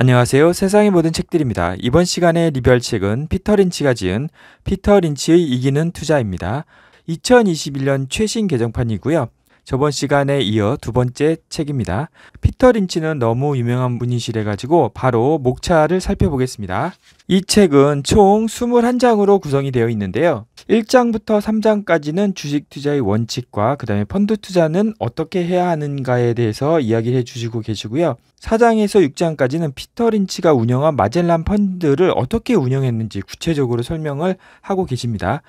안녕하세요. 세상의 모든 책들입니다. 이번 시간에 리뷰할 책은 피터 린치가 지은 피터 린치의 이기는 투자입니다. 2021년 최신 개정판이고요. 저번 시간에 이어 두 번째 책입니다. 피터 린치는 너무 유명한 분이시래 가지고 바로 목차를 살펴보겠습니다. 이 책은 총 21장으로 구성이 되어 있는데요. 1장부터 3장까지는 주식 투자의 원칙과 그다음에 펀드 투자는 어떻게 해야 하는가에 대해서 이야기를 해 주시고 계시고요. 4장에서 6장까지는 피터 린치가 운영한 마젤란 펀드를 어떻게 운영했는지 구체적으로 설명을 하고 계십니다.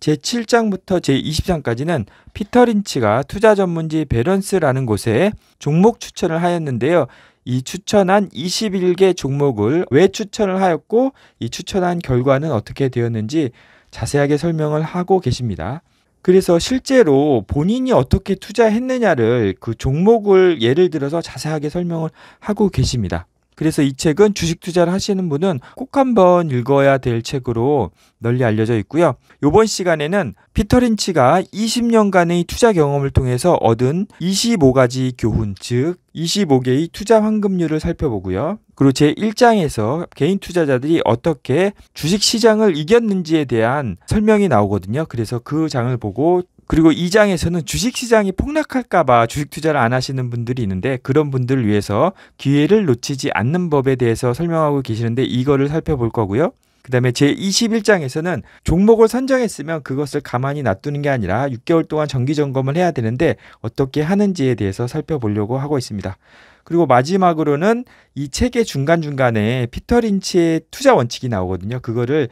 제7장부터 제20장까지는 피터 린치가 투자 전문지 베런스라는 곳에 종목 추천을 하였는데요. 이 추천한 21개 종목을 왜 추천을 하였고 이 추천한 결과는 어떻게 되었는지 자세하게 설명을 하고 계십니다. 그래서 실제로 본인이 어떻게 투자했느냐를 그 종목을 예를 들어서 자세하게 설명을 하고 계십니다. 그래서 이 책은 주식 투자를 하시는 분은 꼭 한번 읽어야 될 책으로 널리 알려져 있고요. 이번 시간에는 피터 린치가 20년간의 투자 경험을 통해서 얻은 25가지 교훈, 즉 25개의 투자 황금률을 살펴보고요. 그리고 제1장에서 개인 투자자들이 어떻게 주식 시장을 이겼는지에 대한 설명이 나오거든요. 그래서 그 장을 보고 그리고 이장에서는 주식시장이 폭락할까봐 주식 투자를 안 하시는 분들이 있는데 그런 분들을 위해서 기회를 놓치지 않는 법에 대해서 설명하고 계시는데 이거를 살펴볼 거고요. 그 다음에 제21장에서는 종목을 선정했으면 그것을 가만히 놔두는 게 아니라 6개월 동안 정기 점검을 해야 되는데 어떻게 하는지에 대해서 살펴보려고 하고 있습니다. 그리고 마지막으로는 이 책의 중간중간에 피터 린치의 투자 원칙이 나오거든요. 그거를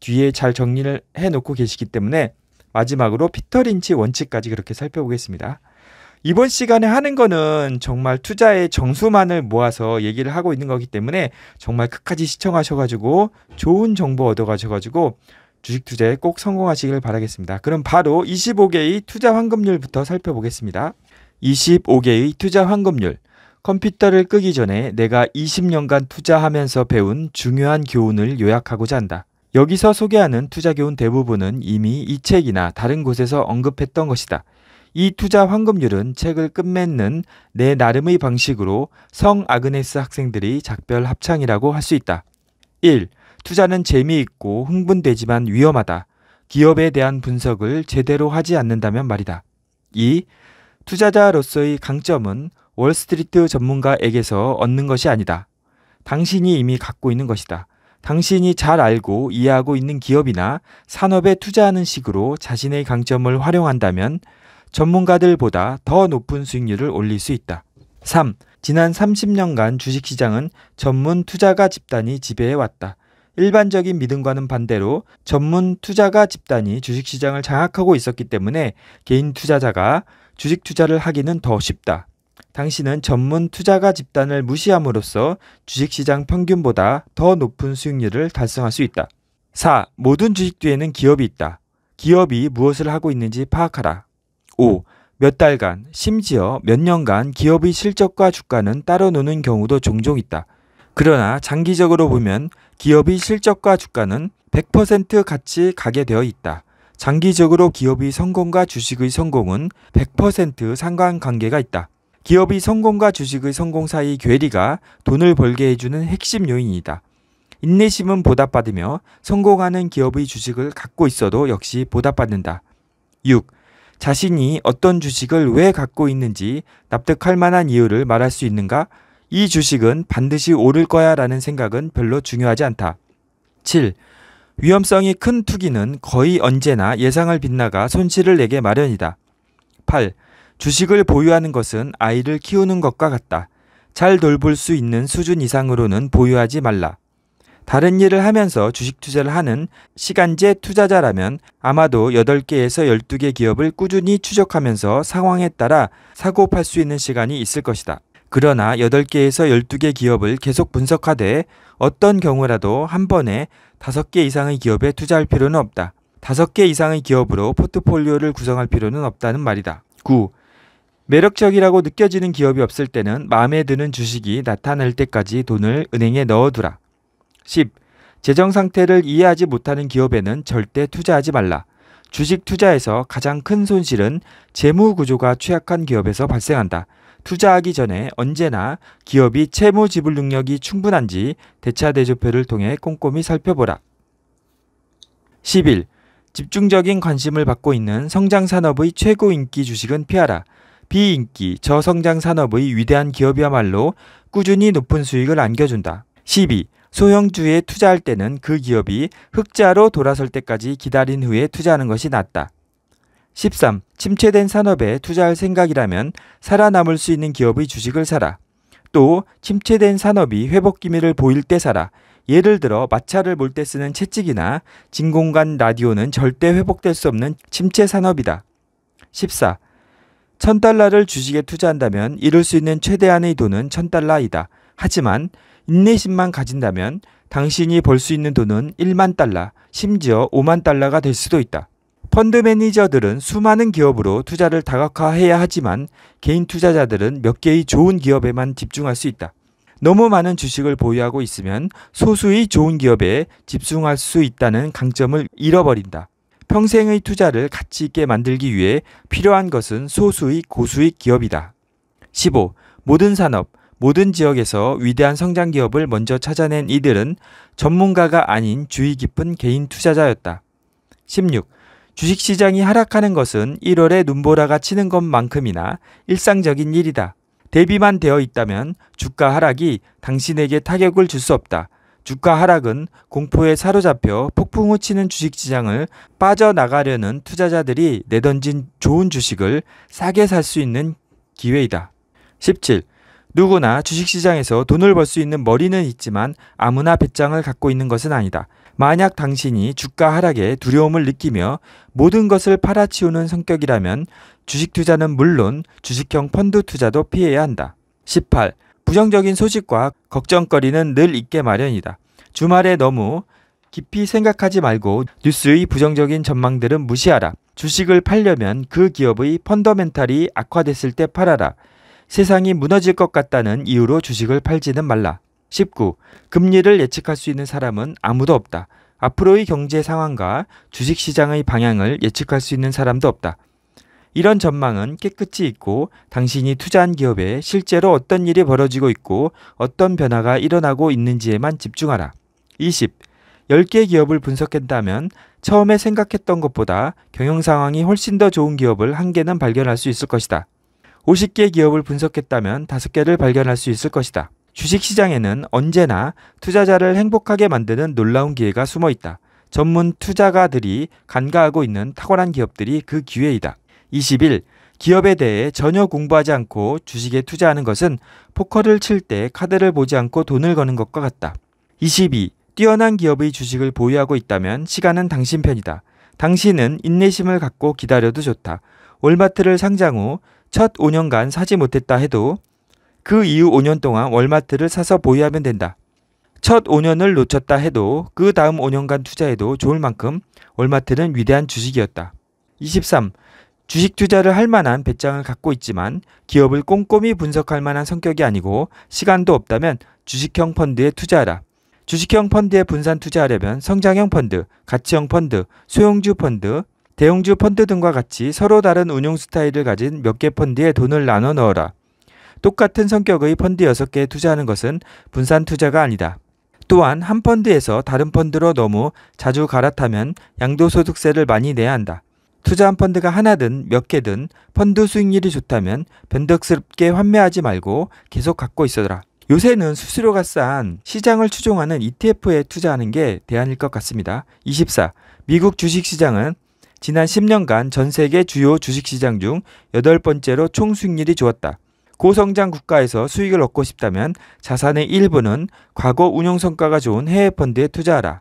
뒤에 잘 정리를 해놓고 계시기 때문에 마지막으로 피터 린치 원칙까지 그렇게 살펴보겠습니다. 이번 시간에 하는 거는 정말 투자의 정수만을 모아서 얘기를 하고 있는 거기 때문에 정말 끝까지 시청하셔가지고 좋은 정보 얻어가셔가지고 주식 투자에 꼭 성공하시길 바라겠습니다. 그럼 바로 25개의 투자 환급률부터 살펴보겠습니다. 25개의 투자 환급률. 컴퓨터를 끄기 전에 내가 20년간 투자하면서 배운 중요한 교훈을 요약하고자 한다. 여기서 소개하는 투자교훈 대부분은 이미 이 책이나 다른 곳에서 언급했던 것이다. 이 투자 황금률은 책을 끝맺는 내 나름의 방식으로 성 아그네스 학생들이 작별 합창이라고 할 수 있다. 1. 투자는 재미있고 흥분되지만 위험하다. 기업에 대한 분석을 제대로 하지 않는다면 말이다. 2. 투자자로서의 강점은 월스트리트 전문가에게서 얻는 것이 아니다. 당신이 이미 갖고 있는 것이다. 당신이 잘 알고 이해하고 있는 기업이나 산업에 투자하는 식으로 자신의 강점을 활용한다면 전문가들보다 더 높은 수익률을 올릴 수 있다. 3. 지난 30년간 주식시장은 전문 투자가 집단이 지배해왔다. 일반적인 믿음과는 반대로 전문 투자가 집단이 주식시장을 장악하고 있었기 때문에 개인 투자자가 주식 투자를 하기는 더 쉽다. 당신은 전문 투자가 집단을 무시함으로써 주식시장 평균보다 더 높은 수익률을 달성할 수 있다. 4. 모든 주식 뒤에는 기업이 있다. 기업이 무엇을 하고 있는지 파악하라. 5. 몇 달간, 심지어 몇 년간 기업의 실적과 주가는 따로 노는 경우도 종종 있다. 그러나 장기적으로 보면 기업의 실적과 주가는 100% 같이 가게 되어 있다. 장기적으로 기업의 성공과 주식의 성공은 100% 상관관계가 있다. 기업이 성공과 주식의 성공 사이 괴리가 돈을 벌게 해주는 핵심 요인이다. 인내심은 보답받으며 성공하는 기업의 주식을 갖고 있어도 역시 보답받는다. 6. 자신이 어떤 주식을 왜 갖고 있는지 납득할 만한 이유를 말할 수 있는가? 이 주식은 반드시 오를 거야 라는 생각은 별로 중요하지 않다. 7. 위험성이 큰 투기는 거의 언제나 예상을 빗나가 손실을 내게 마련이다. 8. 주식을 보유하는 것은 아이를 키우는 것과 같다. 잘 돌볼 수 있는 수준 이상으로는 보유하지 말라. 다른 일을 하면서 주식 투자를 하는 시간제 투자자라면 아마도 8개에서 12개 기업을 꾸준히 추적하면서 상황에 따라 사고 팔 수 있는 시간이 있을 것이다. 그러나 8개에서 12개 기업을 계속 분석하되 어떤 경우라도 한 번에 5개 이상의 기업에 투자할 필요는 없다. 5개 이상의 기업으로 포트폴리오를 구성할 필요는 없다는 말이다. 9. 매력적이라고 느껴지는 기업이 없을 때는 마음에 드는 주식이 나타날 때까지 돈을 은행에 넣어두라. 10. 재정 상태를 이해하지 못하는 기업에는 절대 투자하지 말라. 주식 투자에서 가장 큰 손실은 재무 구조가 취약한 기업에서 발생한다. 투자하기 전에 언제나 기업이 채무 지불 능력이 충분한지 대차 대조표를 통해 꼼꼼히 살펴보라. 11. 집중적인 관심을 받고 있는 성장 산업의 최고 인기 주식은 피하라. 비인기, 저성장 산업의 위대한 기업이야말로 꾸준히 높은 수익을 안겨준다. 12. 소형주에 투자할 때는 그 기업이 흑자로 돌아설 때까지 기다린 후에 투자하는 것이 낫다. 13. 침체된 산업에 투자할 생각이라면 살아남을 수 있는 기업의 주식을 사라. 또 침체된 산업이 회복 기미를 보일 때 사라. 예를 들어 마찰을 볼 때 쓰는 채찍이나 진공관 라디오는 절대 회복될 수 없는 침체 산업이다. 14. 1000달러를 주식에 투자한다면 이룰 수 있는 최대한의 돈은 1000달러이다. 하지만 인내심만 가진다면 당신이 벌 수 있는 돈은 1만 달러, 심지어 5만 달러가 될 수도 있다. 펀드 매니저들은 수많은 기업으로 투자를 다각화해야 하지만 개인 투자자들은 몇 개의 좋은 기업에만 집중할 수 있다. 너무 많은 주식을 보유하고 있으면 소수의 좋은 기업에 집중할 수 있다는 강점을 잃어버린다. 평생의 투자를 가치 있게 만들기 위해 필요한 것은 소수익, 고수익 기업이다. 15. 모든 산업, 모든 지역에서 위대한 성장 기업을 먼저 찾아낸 이들은 전문가가 아닌 주의 깊은 개인 투자자였다. 16. 주식시장이 하락하는 것은 1월에 눈보라가 치는 것만큼이나 일상적인 일이다. 대비만 되어 있다면 주가 하락이 당신에게 타격을 줄 수 없다. 주가 하락은 공포에 사로잡혀 폭풍우 치는 주식 시장을 빠져나가려는 투자자들이 내던진 좋은 주식을 싸게 살 수 있는 기회이다. 17. 누구나 주식시장에서 돈을 벌 수 있는 머리는 있지만 아무나 배짱을 갖고 있는 것은 아니다. 만약 당신이 주가 하락에 두려움을 느끼며 모든 것을 팔아치우는 성격이라면 주식 투자는 물론 주식형 펀드 투자도 피해야 한다. 18. 부정적인 소식과 걱정거리는 늘 있게 마련이다. 주말에 너무 깊이 생각하지 말고 뉴스의 부정적인 전망들은 무시하라. 주식을 팔려면 그 기업의 펀더멘탈이 악화됐을 때 팔아라. 세상이 무너질 것 같다는 이유로 주식을 팔지는 말라. 19. 금리를 예측할 수 있는 사람은 아무도 없다. 앞으로의 경제 상황과 주식시장의 방향을 예측할 수 있는 사람도 없다. 이런 전망은 깨끗이 있고 당신이 투자한 기업에 실제로 어떤 일이 벌어지고 있고 어떤 변화가 일어나고 있는지에만 집중하라. 20. 10개 기업을 분석했다면 처음에 생각했던 것보다 경영 상황이 훨씬 더 좋은 기업을 한 개는 발견할 수 있을 것이다. 50개 기업을 분석했다면 5개를 발견할 수 있을 것이다. 주식시장에는 언제나 투자자를 행복하게 만드는 놀라운 기회가 숨어 있다. 전문 투자가들이 간과하고 있는 탁월한 기업들이 그 기회이다. 20일 기업에 대해 전혀 공부하지 않고 주식에 투자하는 것은 포커를 칠 때 카드를 보지 않고 돈을 거는 것과 같다. 22. 뛰어난 기업의 주식을 보유하고 있다면 시간은 당신 편이다. 당신은 인내심을 갖고 기다려도 좋다. 월마트를 상장 후 첫 5년간 사지 못했다 해도 그 이후 5년 동안 월마트를 사서 보유하면 된다. 첫 5년을 놓쳤다 해도 그 다음 5년간 투자해도 좋을 만큼 월마트는 위대한 주식이었다. 23. 주식 투자를 할 만한 배짱을 갖고 있지만 기업을 꼼꼼히 분석할 만한 성격이 아니고 시간도 없다면 주식형 펀드에 투자하라. 주식형 펀드에 분산 투자하려면 성장형 펀드, 가치형 펀드, 소형주 펀드, 대형주 펀드 등과 같이 서로 다른 운용 스타일을 가진 몇 개 펀드에 돈을 나눠 넣어라. 똑같은 성격의 펀드 6개에 투자하는 것은 분산 투자가 아니다. 또한 한 펀드에서 다른 펀드로 너무 자주 갈아타면 양도소득세를 많이 내야 한다. 투자한 펀드가 하나든 몇 개든 펀드 수익률이 좋다면 변덕스럽게 환매하지 말고 계속 갖고 있어라. 요새는 수수료가 싼 시장을 추종하는 ETF에 투자하는 게 대안일 것 같습니다. 24. 미국 주식시장은 지난 10년간 전 세계 주요 주식시장 중 8번째로 총 수익률이 좋았다. 고성장 국가에서 수익을 얻고 싶다면 자산의 일부는 과거 운용 성과가 좋은 해외 펀드에 투자하라.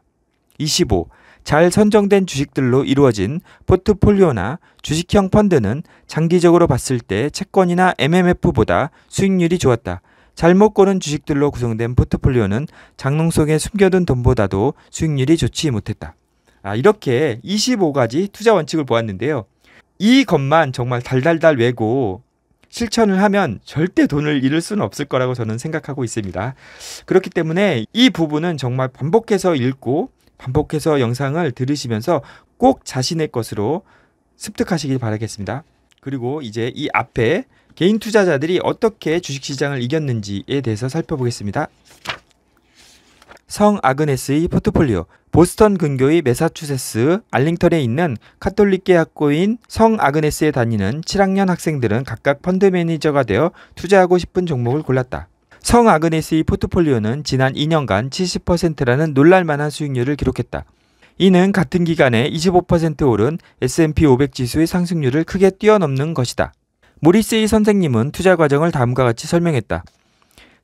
25. 잘 선정된 주식들로 이루어진 포트폴리오나 주식형 펀드는 장기적으로 봤을 때 채권이나 MMF보다 수익률이 좋았다. 잘못 고른 주식들로 구성된 포트폴리오는 장롱 속에 숨겨둔 돈보다도 수익률이 좋지 못했다. 아, 이렇게 25가지 투자 원칙을 보았는데요. 이것만 정말 달달달 외고 실천을 하면 절대 돈을 잃을 수는 없을 거라고 저는 생각하고 있습니다. 그렇기 때문에 이 부분은 정말 반복해서 읽고 반복해서 영상을 들으시면서 꼭 자신의 것으로 습득하시길 바라겠습니다. 그리고 이제 이 앞에 개인 투자자들이 어떻게 주식시장을 이겼는지에 대해서 살펴보겠습니다. 성 아그네스의 포트폴리오 보스턴 근교의 메사추세스 알링턴에 있는 카톨릭계 학고인성 아그네스에 다니는 7학년 학생들은 각각 펀드 매니저가 되어 투자하고 싶은 종목을 골랐다. 성 아그네스의 포트폴리오는 지난 2년간 70%라는 놀랄만한 수익률을 기록했다. 이는 같은 기간에 25% 오른 S&P 500 지수의 상승률을 크게 뛰어넘는 것이다. 모리세이 선생님은 투자 과정을 다음과 같이 설명했다.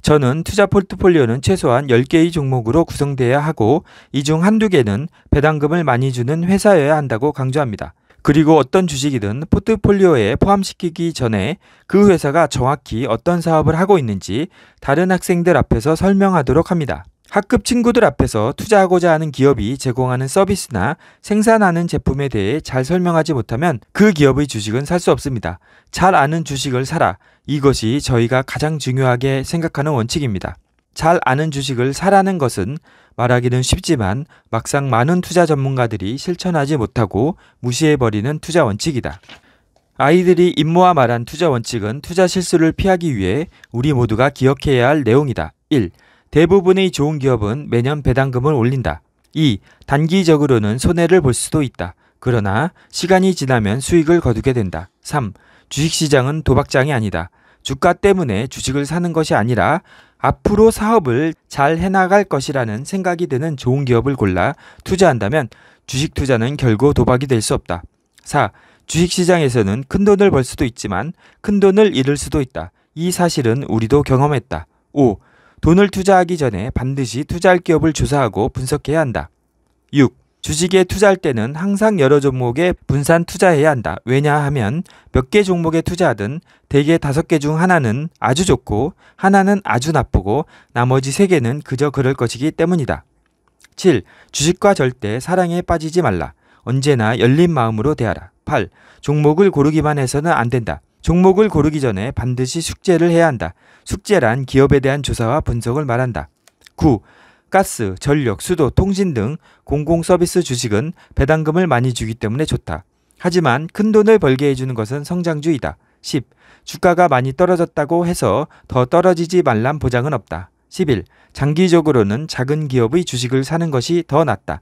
저는 투자 포트폴리오는 최소한 10개의 종목으로 구성돼야 하고 이 중 한두 개는 배당금을 많이 주는 회사여야 한다고 강조합니다. 그리고 어떤 주식이든 포트폴리오에 포함시키기 전에 그 회사가 정확히 어떤 사업을 하고 있는지 다른 학생들 앞에서 설명하도록 합니다. 학급 친구들 앞에서 투자하고자 하는 기업이 제공하는 서비스나 생산하는 제품에 대해 잘 설명하지 못하면 그 기업의 주식은 살 수 없습니다. 잘 아는 주식을 사라. 이것이 저희가 가장 중요하게 생각하는 원칙입니다. 잘 아는 주식을 사라는 것은 말하기는 쉽지만 막상 많은 투자 전문가들이 실천하지 못하고 무시해버리는 투자 원칙이다. 아이들이 임모와 말한 투자 원칙은 투자 실수를 피하기 위해 우리 모두가 기억해야 할 내용이다. 1. 대부분의 좋은 기업은 매년 배당금을 올린다. 2. 단기적으로는 손해를 볼 수도 있다. 그러나 시간이 지나면 수익을 거두게 된다. 3. 주식시장은 도박장이 아니다. 주가 때문에 주식을 사는 것이 아니라 앞으로 사업을 잘 해나갈 것이라는 생각이 드는 좋은 기업을 골라 투자한다면 주식 투자는 결국 도박이 될 수 없다. 4. 주식시장에서는 큰돈을 벌 수도 있지만 큰돈을 잃을 수도 있다. 이 사실은 우리도 경험했다. 5. 돈을 투자하기 전에 반드시 투자할 기업을 조사하고 분석해야 한다. 6. 주식에 투자할 때는 항상 여러 종목에 분산 투자해야 한다. 왜냐하면 몇 개 종목에 투자하든 대개 다섯 개 중 하나는 아주 좋고 하나는 아주 나쁘고 나머지 세 개는 그저 그럴 것이기 때문이다. 7. 주식과 절대 사랑에 빠지지 말라. 언제나 열린 마음으로 대하라. 8. 종목을 고르기만 해서는 안 된다. 종목을 고르기 전에 반드시 숙제를 해야 한다. 숙제란 기업에 대한 조사와 분석을 말한다. 9. 가스, 전력, 수도, 통신 등 공공 서비스 주식은 배당금을 많이 주기 때문에 좋다. 하지만 큰 돈을 벌게 해주는 것은 성장주의다. 10. 주가가 많이 떨어졌다고 해서 더 떨어지지 말란 보장은 없다. 11. 장기적으로는 작은 기업의 주식을 사는 것이 더 낫다.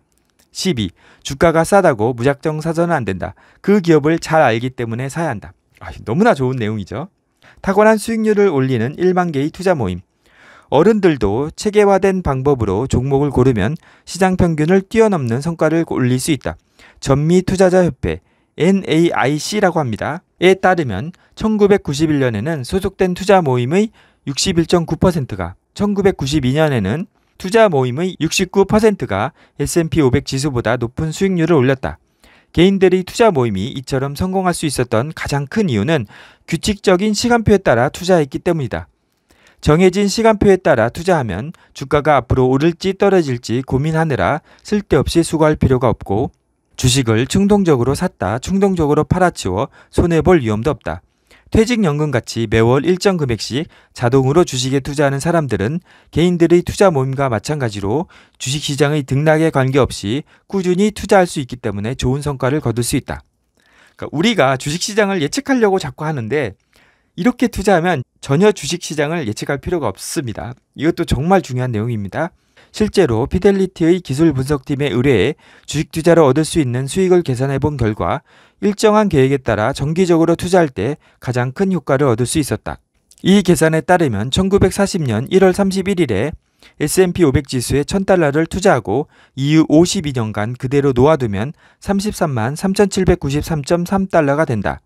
12. 주가가 싸다고 무작정 사서는 안 된다. 그 기업을 잘 알기 때문에 사야 한다. 아, 너무나 좋은 내용이죠. 탁월한 수익률을 올리는 1만 개의 투자 모임. 어른들도 체계화된 방법으로 종목을 고르면 시장 평균을 뛰어넘는 성과를 올릴 수 있다. 전미 투자자협회 NAIC라고 합니다. 에 따르면 1991년에는 소속된 투자 모임의 61.9%가 1992년에는 투자 모임의 69%가 S&P 500 지수보다 높은 수익률을 올렸다. 개인들이 투자 모임이 이처럼 성공할 수 있었던 가장 큰 이유는 규칙적인 시간표에 따라 투자했기 때문이다. 정해진 시간표에 따라 투자하면 주가가 앞으로 오를지 떨어질지 고민하느라 쓸데없이 수고할 필요가 없고 주식을 충동적으로 샀다 충동적으로 팔아치워 손해볼 위험도 없다. 퇴직연금같이 매월 일정 금액씩 자동으로 주식에 투자하는 사람들은 개인들의 투자 모임과 마찬가지로 주식시장의 등락에 관계없이 꾸준히 투자할 수 있기 때문에 좋은 성과를 거둘 수 있다. 그러니까 우리가 주식시장을 예측하려고 자꾸 하는데 이렇게 투자하면 전혀 주식시장을 예측할 필요가 없습니다. 이것도 정말 중요한 내용입니다. 실제로 피델리티의 기술 분석팀의 의뢰에 주식 투자로 얻을 수 있는 수익을 계산해 본 결과 일정한 계획에 따라 정기적으로 투자할 때 가장 큰 효과를 얻을 수 있었다. 이 계산에 따르면 1940년 1월 31일에 S&P 500 지수에 1000달러를 투자하고 이후 52년간 그대로 놓아두면 33만 3793.3달러가 된다.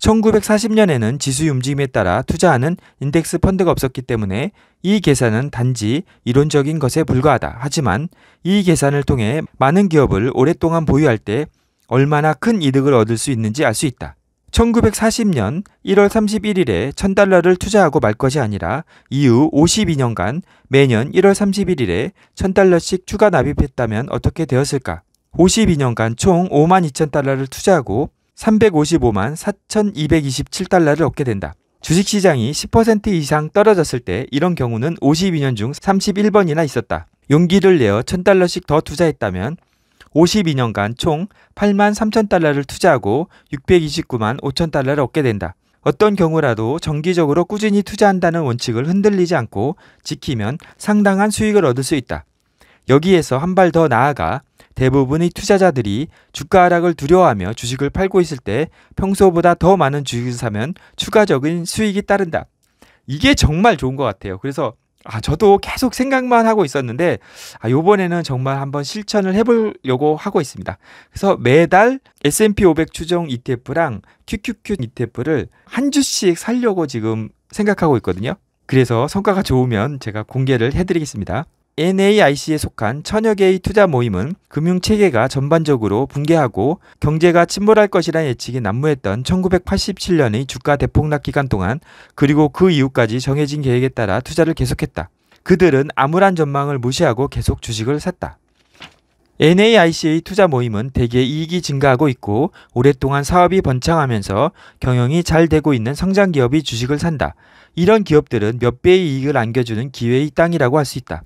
1940년에는 지수 움직임에 따라 투자하는 인덱스 펀드가 없었기 때문에 이 계산은 단지 이론적인 것에 불과하다. 하지만 이 계산을 통해 많은 기업을 오랫동안 보유할 때 얼마나 큰 이득을 얻을 수 있는지 알 수 있다. 1940년 1월 31일에 1000달러를 투자하고 말 것이 아니라 이후 52년간 매년 1월 31일에 1000달러씩 추가 납입했다면 어떻게 되었을까? 52년간 총5 2 0 0 0 달러를 투자하고 355만 4,227달러를 얻게 된다. 주식시장이 10% 이상 떨어졌을 때 이런 경우는 52년 중 31번이나 있었다. 용기를 내어 1,000달러씩 더 투자했다면 52년간 총 8만 3,000달러를 투자하고 629만 5,000달러를 얻게 된다. 어떤 경우라도 정기적으로 꾸준히 투자한다는 원칙을 흔들리지 않고 지키면 상당한 수익을 얻을 수 있다. 여기에서 한 발 더 나아가 대부분의 투자자들이 주가 하락을 두려워하며 주식을 팔고 있을 때 평소보다 더 많은 주식을 사면 추가적인 수익이 따른다. 이게 정말 좋은 것 같아요. 그래서 아, 저도 계속 생각만 하고 있었는데, 아, 요번에는 정말 한번 실천을 해보려고 하고 있습니다. 그래서 매달 S&P 500 추종 ETF랑 QQQ ETF를 한 주씩 살려고 지금 생각하고 있거든요. 그래서 성과가 좋으면 제가 공개를 해드리겠습니다. NAIC에 속한 천여 개의 투자 모임은 금융 체계가 전반적으로 붕괴하고 경제가 침몰할 것이라는 예측이 난무했던 1987년의 주가 대폭락 기간 동안 그리고 그 이후까지 정해진 계획에 따라 투자를 계속했다. 그들은 암울한 전망을 무시하고 계속 주식을 샀다. NAIC의 투자 모임은 대개 이익이 증가하고 있고 오랫동안 사업이 번창하면서 경영이 잘 되고 있는 성장 기업이 주식을 산다. 이런 기업들은 몇 배의 이익을 안겨주는 기회의 땅이라고 할 수 있다.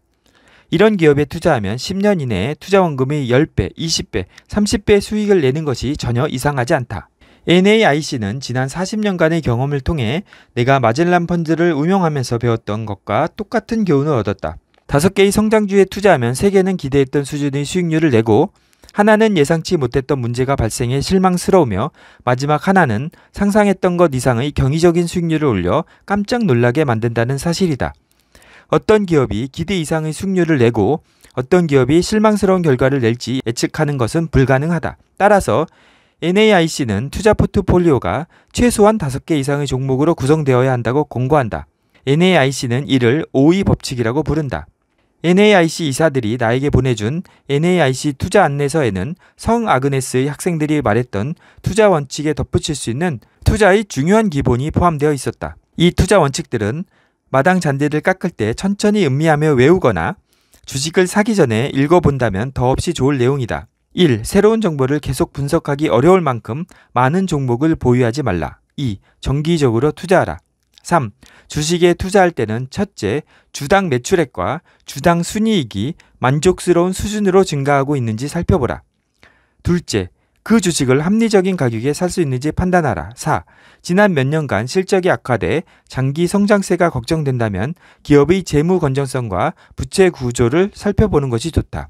이런 기업에 투자하면 10년 이내에 투자원금의 10배, 20배, 30배 수익을 내는 것이 전혀 이상하지 않다. NAIC는 지난 40년간의 경험을 통해 내가 마젤란 펀드를 운영하면서 배웠던 것과 똑같은 교훈을 얻었다. 다섯 개의 성장주에 투자하면 세개는 기대했던 수준의 수익률을 내고 하나는 예상치 못했던 문제가 발생해 실망스러우며 마지막 하나는 상상했던 것 이상의 경이적인 수익률을 올려 깜짝 놀라게 만든다는 사실이다. 어떤 기업이 기대 이상의 수익률을 내고 어떤 기업이 실망스러운 결과를 낼지 예측하는 것은 불가능하다. 따라서 NAIC는 투자 포트폴리오가 최소한 5개 이상의 종목으로 구성되어야 한다고 권고한다. NAIC는 이를 오이 법칙이라고 부른다. NAIC 이사들이 나에게 보내준 NAIC 투자 안내서에는 성 아그네스의 학생들이 말했던 투자 원칙에 덧붙일 수 있는 투자의 중요한 기본이 포함되어 있었다. 이 투자 원칙들은 마당 잔디를 깎을 때 천천히 음미하며 외우거나 주식을 사기 전에 읽어본다면 더없이 좋을 내용이다. 1. 새로운 정보를 계속 분석하기 어려울 만큼 많은 종목을 보유하지 말라. 2. 정기적으로 투자하라. 3. 주식에 투자할 때는 첫째, 주당 매출액과 주당 순이익이 만족스러운 수준으로 증가하고 있는지 살펴보라. 둘째, 그 주식을 합리적인 가격에 살 수 있는지 판단하라. 4. 지난 몇 년간 실적이 악화돼 장기 성장세가 걱정된다면 기업의 재무 건전성과 부채 구조를 살펴보는 것이 좋다.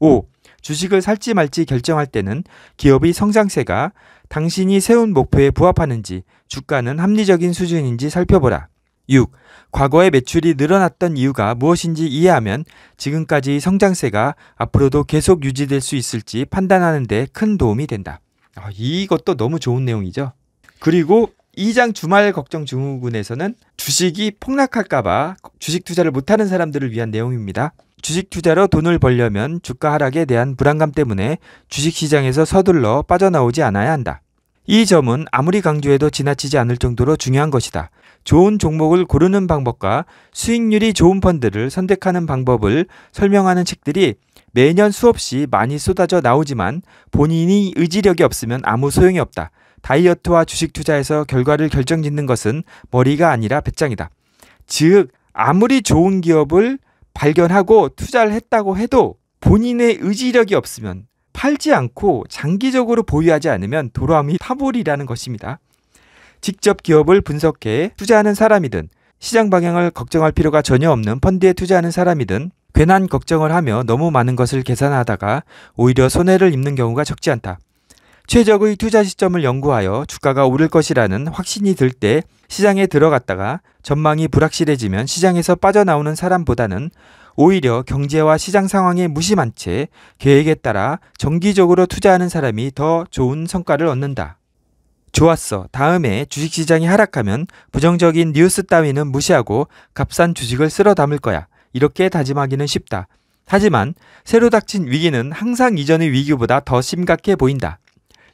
5. 주식을 살지 말지 결정할 때는 기업의 성장세가 당신이 세운 목표에 부합하는지 주가는 합리적인 수준인지 살펴보라. 6. 과거의 매출이 늘어났던 이유가 무엇인지 이해하면 지금까지 성장세가 앞으로도 계속 유지될 수 있을지 판단하는 데 큰 도움이 된다. 아, 이것도 너무 좋은 내용이죠. 그리고 2장 주말 걱정 증후군에서는 주식이 폭락할까봐 주식 투자를 못하는 사람들을 위한 내용입니다. 주식 투자로 돈을 벌려면 주가 하락에 대한 불안감 때문에 주식 시장에서 서둘러 빠져나오지 않아야 한다. 이 점은 아무리 강조해도 지나치지 않을 정도로 중요한 것이다. 좋은 종목을 고르는 방법과 수익률이 좋은 펀드를 선택하는 방법을 설명하는 책들이 매년 수없이 많이 쏟아져 나오지만 본인이 의지력이 없으면 아무 소용이 없다. 다이어트와 주식 투자에서 결과를 결정짓는 것은 머리가 아니라 배짱이다. 즉, 아무리 좋은 기업을 발견하고 투자를 했다고 해도 본인의 의지력이 없으면 팔지 않고 장기적으로 보유하지 않으면 도로함이 파벌이라는 것입니다. 직접 기업을 분석해 투자하는 사람이든 시장 방향을 걱정할 필요가 전혀 없는 펀드에 투자하는 사람이든 괜한 걱정을 하며 너무 많은 것을 계산하다가 오히려 손해를 입는 경우가 적지 않다. 최적의 투자 시점을 연구하여 주가가 오를 것이라는 확신이 들 때 시장에 들어갔다가 전망이 불확실해지면 시장에서 빠져나오는 사람보다는 오히려 경제와 시장 상황에 무심한 채 계획에 따라 정기적으로 투자하는 사람이 더 좋은 성과를 얻는다. 좋았어. 다음에 주식시장이 하락하면 부정적인 뉴스 따위는 무시하고 값싼 주식을 쓸어 담을 거야. 이렇게 다짐하기는 쉽다. 하지만 새로 닥친 위기는 항상 이전의 위기보다 더 심각해 보인다.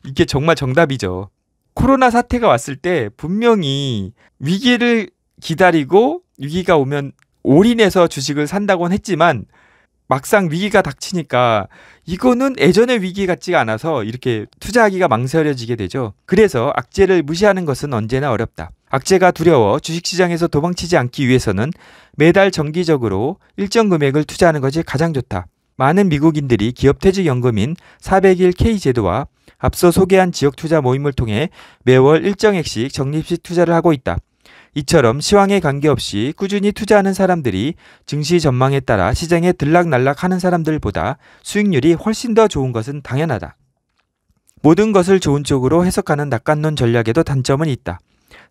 이게 정말 정답이죠. 코로나 사태가 왔을 때 분명히 위기를 기다리고 위기가 오면 올인해서 주식을 산다곤 했지만 막상 위기가 닥치니까 이거는 예전의 위기 같지가 않아서 이렇게 투자하기가 망설여지게 되죠. 그래서 악재를 무시하는 것은 언제나 어렵다. 악재가 두려워 주식시장에서 도망치지 않기 위해서는 매달 정기적으로 일정 금액을 투자하는 것이 가장 좋다. 많은 미국인들이 기업퇴직연금인 401 K 제도와 앞서 소개한 지역투자 모임을 통해 매월 일정액씩 적립식 투자를 하고 있다. 이처럼 시황에 관계없이 꾸준히 투자하는 사람들이 증시 전망에 따라 시장에 들락날락하는 사람들보다 수익률이 훨씬 더 좋은 것은 당연하다. 모든 것을 좋은 쪽으로 해석하는 낙관론 전략에도 단점은 있다.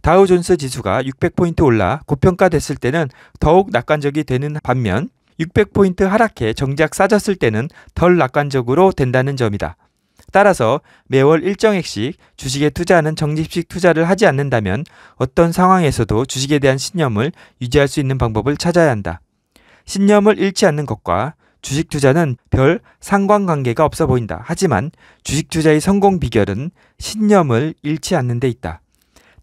다우존스 지수가 600포인트 올라 고평가됐을 때는 더욱 낙관적이 되는 반면 600포인트 하락해 정작 싸졌을 때는 덜 낙관적으로 된다는 점이다. 따라서 매월 일정액씩 주식에 투자하는 정립식 투자를 하지 않는다면 어떤 상황에서도 주식에 대한 신념을 유지할 수 있는 방법을 찾아야 한다. 신념을 잃지 않는 것과 주식 투자는 별 상관관계가 없어 보인다. 하지만 주식 투자의 성공 비결은 신념을 잃지 않는 데 있다.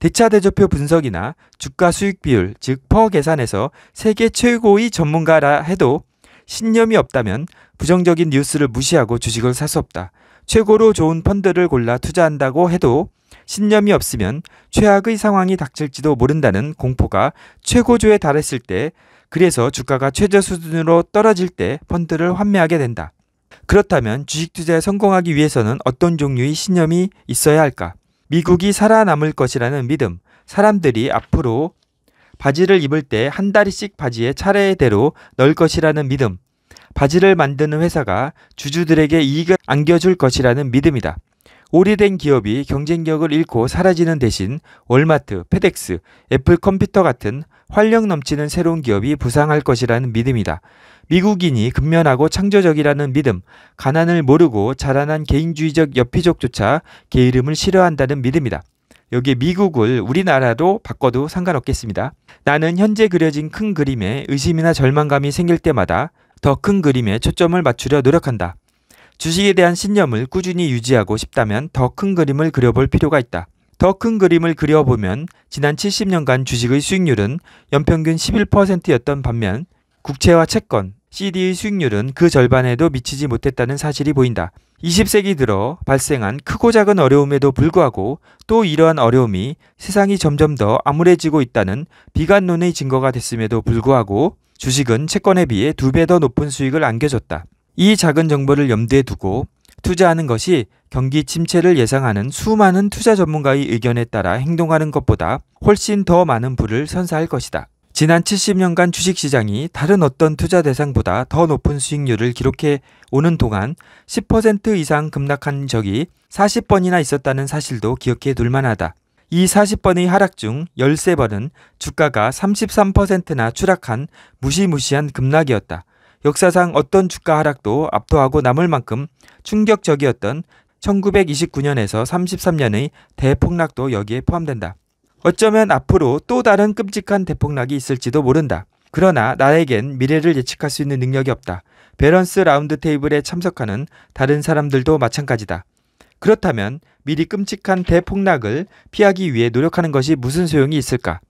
대차대조표 분석이나 주가 수익 비율, 즉 퍼 계산에서 세계 최고의 전문가라 해도 신념이 없다면 부정적인 뉴스를 무시하고 주식을 살 수 없다. 최고로 좋은 펀드를 골라 투자한다고 해도 신념이 없으면 최악의 상황이 닥칠지도 모른다는 공포가 최고조에 달했을 때 그래서 주가가 최저 수준으로 떨어질 때 펀드를 환매하게 된다. 그렇다면 주식 투자에 성공하기 위해서는 어떤 종류의 신념이 있어야 할까? 미국이 살아남을 것이라는 믿음, 사람들이 앞으로 바지를 입을 때 한 다리씩 바지에 차례대로 넣을 것이라는 믿음, 바지를 만드는 회사가 주주들에게 이익을 안겨줄 것이라는 믿음이다. 오래된 기업이 경쟁력을 잃고 사라지는 대신 월마트, 페덱스, 애플 컴퓨터 같은 활력 넘치는 새로운 기업이 부상할 것이라는 믿음이다. 미국인이 근면하고 창조적이라는 믿음, 가난을 모르고 자라난 개인주의적 여피족조차 게으름을 싫어한다는 믿음이다. 여기 미국을 우리나라로 바꿔도 상관없겠습니다. 나는 현재 그려진 큰 그림에 의심이나 절망감이 생길 때마다 더큰 그림에 초점을 맞추려 노력한다. 주식에 대한 신념을 꾸준히 유지하고 싶다면 더 큰 그림을 그려볼 필요가 있다. 더 큰 그림을 그려보면 지난 70년간 주식의 수익률은 연평균 11%였던 반면 국채와 채권, CD의 수익률은 그 절반에도 미치지 못했다는 사실이 보인다. 20세기 들어 발생한 크고 작은 어려움에도 불구하고 또 이러한 어려움이 세상이 점점 더 암울해지고 있다는 비관론의 증거가 됐음에도 불구하고 주식은 채권에 비해 두 배 더 높은 수익을 안겨줬다. 이 작은 정보를 염두에 두고 투자하는 것이 경기 침체를 예상하는 수많은 투자 전문가의 의견에 따라 행동하는 것보다 훨씬 더 많은 부를 선사할 것이다. 지난 70년간 주식시장이 다른 어떤 투자 대상보다 더 높은 수익률을 기록해 오는 동안 10% 이상 급락한 적이 40번이나 있었다는 사실도 기억해 둘 만하다. 이 40번의 하락 중 13번은 주가가 33%나 추락한 무시무시한 급락이었다. 역사상 어떤 주가 하락도 압도하고 남을 만큼 충격적이었던 1929년에서 33년의 대폭락도 여기에 포함된다. 어쩌면 앞으로 또 다른 끔찍한 대폭락이 있을지도 모른다. 그러나 나에겐 미래를 예측할 수 있는 능력이 없다. 베런스 라운드 테이블에 참석하는 다른 사람들도 마찬가지다. 그렇다면 미리 끔찍한 대폭락을 피하기 위해 노력하는 것이 무슨 소용이 있을까?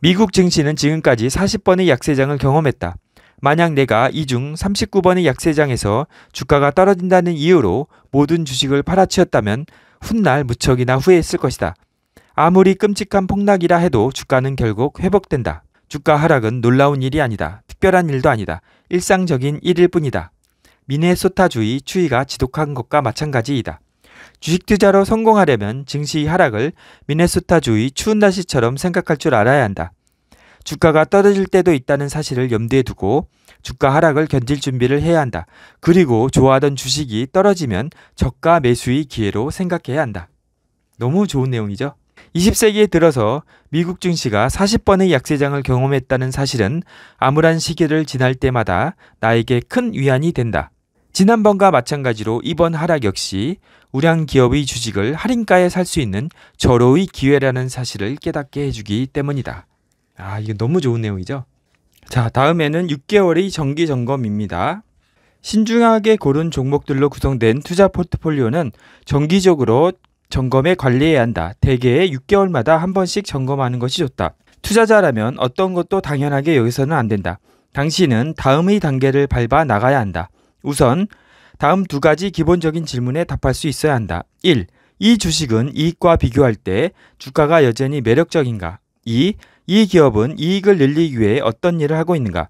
미국 증시는 지금까지 40번의 약세장을 경험했다. 만약 내가 이 중 39번의 약세장에서 주가가 떨어진다는 이유로 모든 주식을 팔아치웠다면 훗날 무척이나 후회했을 것이다. 아무리 끔찍한 폭락이라 해도 주가는 결국 회복된다. 주가 하락은 놀라운 일이 아니다. 특별한 일도 아니다. 일상적인 일일 뿐이다. 미네소타주의 추위가 지독한 것과 마찬가지이다. 주식 투자로 성공하려면 증시 하락을 미네소타주의 추운 날씨처럼 생각할 줄 알아야 한다. 주가가 떨어질 때도 있다는 사실을 염두에 두고 주가 하락을 견딜 준비를 해야 한다. 그리고 좋아하던 주식이 떨어지면 저가 매수의 기회로 생각해야 한다. 너무 좋은 내용이죠? 20세기에 들어서 미국 증시가 40번의 약세장을 경험했다는 사실은 암울한 시기를 지날 때마다 나에게 큰 위안이 된다. 지난번과 마찬가지로 이번 하락 역시 우량 기업의 주식을 할인가에 살 수 있는 절호의 기회라는 사실을 깨닫게 해주기 때문이다. 아, 이게 너무 좋은 내용이죠? 자, 다음에는 6개월의 정기 점검입니다. 신중하게 고른 종목들로 구성된 투자 포트폴리오는 정기적으로 점검에 관리해야 한다. 대개 6개월마다 한 번씩 점검하는 것이 좋다. 투자자라면 어떤 것도 당연하게 여기서는 안 된다. 당신은 다음의 단계를 밟아 나가야 한다. 우선 다음 두 가지 기본적인 질문에 답할 수 있어야 한다. 1. 이 주식은 이익과 비교할 때 주가가 여전히 매력적인가? 2. 이 기업은 이익을 늘리기 위해 어떤 일을 하고 있는가?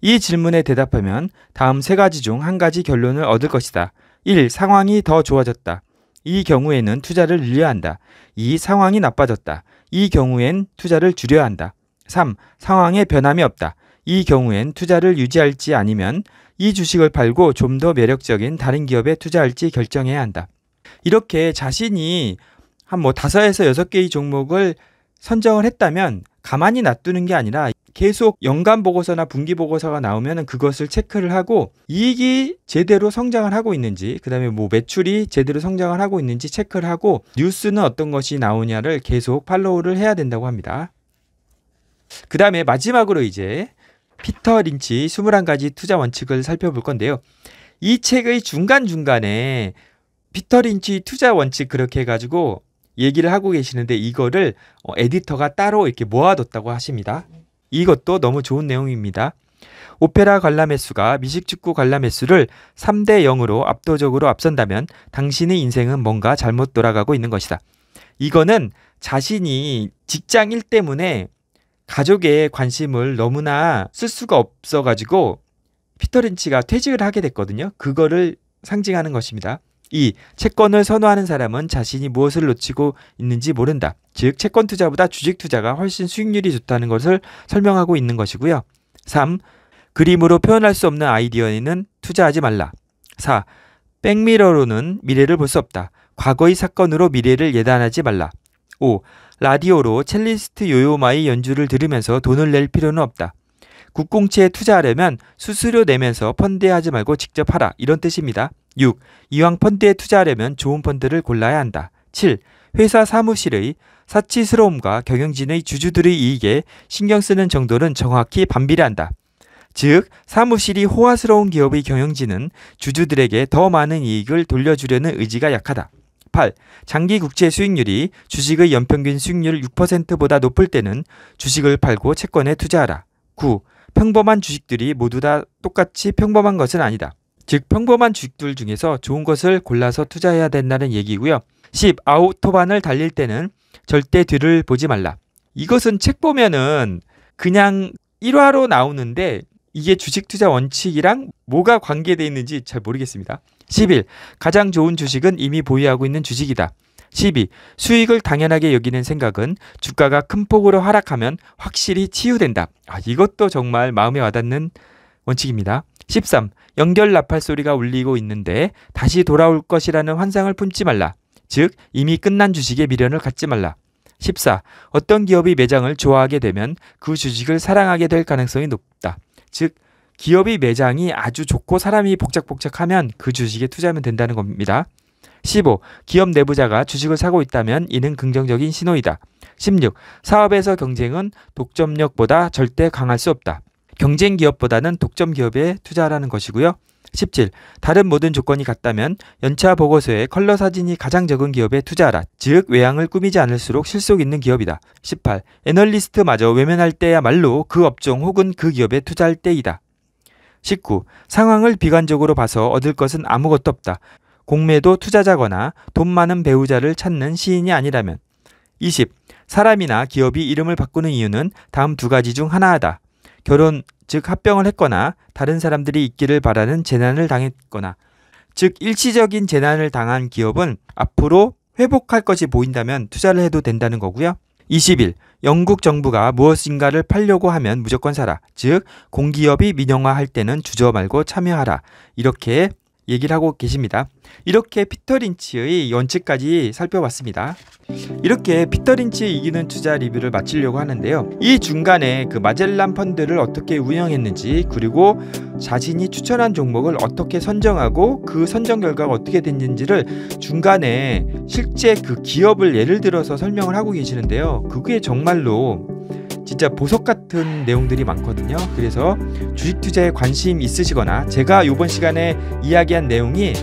이 질문에 대답하면 다음 세 가지 중 한 가지 결론을 얻을 것이다. 1. 상황이 더 좋아졌다. 이 경우에는 투자를 늘려야 한다. 2. 상황이 나빠졌다. 이 경우엔 투자를 줄여야 한다. 3. 상황에 변함이 없다. 이 경우엔 투자를 유지할지 아니면 이 주식을 팔고 좀 더 매력적인 다른 기업에 투자할지 결정해야 한다. 이렇게 자신이 한 뭐 다섯에서 여섯 개의 종목을 선정을 했다면 가만히 놔두는 게 아니라 계속 연간 보고서나 분기 보고서가 나오면 그것을 체크를 하고 이익이 제대로 성장을 하고 있는지 그다음에 뭐 매출이 제대로 성장을 하고 있는지 체크를 하고 뉴스는 어떤 것이 나오냐를 계속 팔로우를 해야 된다고 합니다. 그다음에 마지막으로 이제 피터 린치 21가지 투자 원칙을 살펴볼 건데요. 이 책의 중간중간에 피터 린치 투자 원칙 그렇게 해가지고 얘기를 하고 계시는데 이거를 어, 에디터가 따로 이렇게 모아뒀다고 하십니다. 이것도 너무 좋은 내용입니다. 오페라 관람 횟수가 미식축구 관람 횟수를 3대 0으로 압도적으로 앞선다면 당신의 인생은 뭔가 잘못 돌아가고 있는 것이다. 이거는 자신이 직장일 때문에 가족의 관심을 너무나 쓸 수가 없어가지고 피터 린치가 퇴직을 하게 됐거든요. 그거를 상징하는 것입니다. 이 채권을 선호하는 사람은 자신이 무엇을 놓치고 있는지 모른다. 즉 채권 투자보다 주식 투자가 훨씬 수익률이 좋다는 것을 설명하고 있는 것이고요. 3. 그림으로 표현할 수 없는 아이디어에는 투자하지 말라. 4. 백미러로는 미래를 볼 수 없다. 과거의 사건으로 미래를 예단하지 말라. 5. 라디오로 첼리스트 요요마이 연주를 들으면서 돈을 낼 필요는 없다. 국공채에 투자하려면 수수료 내면서 펀드에 하지 말고 직접 하라. 이런 뜻입니다. 6. 이왕 펀드에 투자하려면 좋은 펀드를 골라야 한다. 7. 회사 사무실의 사치스러움과 경영진의 주주들의 이익에 신경 쓰는 정도는 정확히 반비례한다. 즉, 사무실이 호화스러운 기업의 경영진은 주주들에게 더 많은 이익을 돌려주려는 의지가 약하다. 2 8 장기 국채 수익률이 주식의 연평균 수익률 6%보다 높을 때는 주식을 팔고 채권에 투자하라. 9. 평범한 주식들이 모두 다 똑같이 평범한 것은 아니다. 즉 평범한 주식들 중에서 좋은 것을 골라서 투자해야 된다는 얘기고요. 10. 아우토반을 달릴 때는 절대 뒤를 보지 말라. 이것은 책 보면은 그냥 1화로 나오는데 이게 주식 투자 원칙이랑 뭐가 관계되어 있는지 잘 모르겠습니다. 11. 가장 좋은 주식은 이미 보유하고 있는 주식이다. 12. 수익을 당연하게 여기는 생각은 주가가 큰 폭으로 하락하면 확실히 치유된다. 아, 이것도 정말 마음에 와닿는 원칙입니다. 13. 연결 나팔 소리가 울리고 있는데 다시 돌아올 것이라는 환상을 품지 말라. 즉 이미 끝난 주식에 미련을 갖지 말라. 14. 어떤 기업이 매장을 좋아하게 되면 그 주식을 사랑하게 될 가능성이 높다. 즉 기업의 매장이 아주 좋고 사람이 복작복작하면 그 주식에 투자하면 된다는 겁니다. 15. 기업 내부자가 주식을 사고 있다면 이는 긍정적인 신호이다. 16. 사업에서 경쟁은 독점력보다 절대 강할 수 없다. 경쟁 기업보다는 독점 기업에 투자하라는 것이고요. 17. 다른 모든 조건이 같다면 연차 보고서에 컬러 사진이 가장 적은 기업에 투자하라. 즉외향을 꾸미지 않을수록 실속 있는 기업이다. 18. 애널리스트마저 외면할 때야말로 그 업종 혹은 그 기업에 투자할 때이다. 19. 상황을 비관적으로 봐서 얻을 것은 아무것도 없다. 공매도 투자자거나 돈 많은 배우자를 찾는 시인이 아니라면. 20. 사람이나 기업이 이름을 바꾸는 이유는 다음 두 가지 중 하나하다. 결혼, 즉 합병을 했거나 다른 사람들이 있기를 바라는 재난을 당했거나 즉 일시적인 재난을 당한 기업은 앞으로 회복할 것이 보인다면 투자를 해도 된다는 거고요. 20일 영국 정부가 무엇인가를 팔려고 하면 무조건 사라. 즉 공기업이 민영화할 때는 주저 말고 참여하라. 이렇게 얘기를 하고 계십니다. 이렇게 피터 린치의 연체까지 살펴봤습니다. 이렇게 피터 린치의 이기는 투자 리뷰를 마치려고 하는데요. 이 중간에 그 마젤란 펀드를 어떻게 운영했는지 그리고 자신이 추천한 종목을 어떻게 선정하고 그 선정 결과가 어떻게 됐는지를 중간에 실제 그 기업을 예를 들어서 설명을 하고 계시는데요. 그게 정말로 진짜 보석 같은 내용들이 많거든요. 그래서 주식 투자에 관심 있으시거나 제가 이번 시간에 이야기한 내용이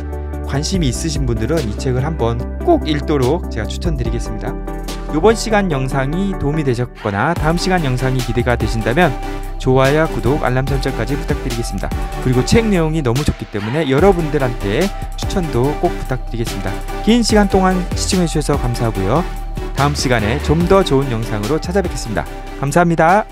관심이 있으신 분들은 이 책을 한번 꼭 읽도록 제가 추천드리겠습니다. 이번 시간 영상이 도움이 되셨거나 다음 시간 영상이 기대가 되신다면 좋아요, 구독, 알람 설정까지 부탁드리겠습니다. 그리고 책 내용이 너무 좋기 때문에 여러분들한테 추천도 꼭 부탁드리겠습니다. 긴 시간 동안 시청해주셔서 감사하고요. 다음 시간에 좀 더 좋은 영상으로 찾아뵙겠습니다. 감사합니다.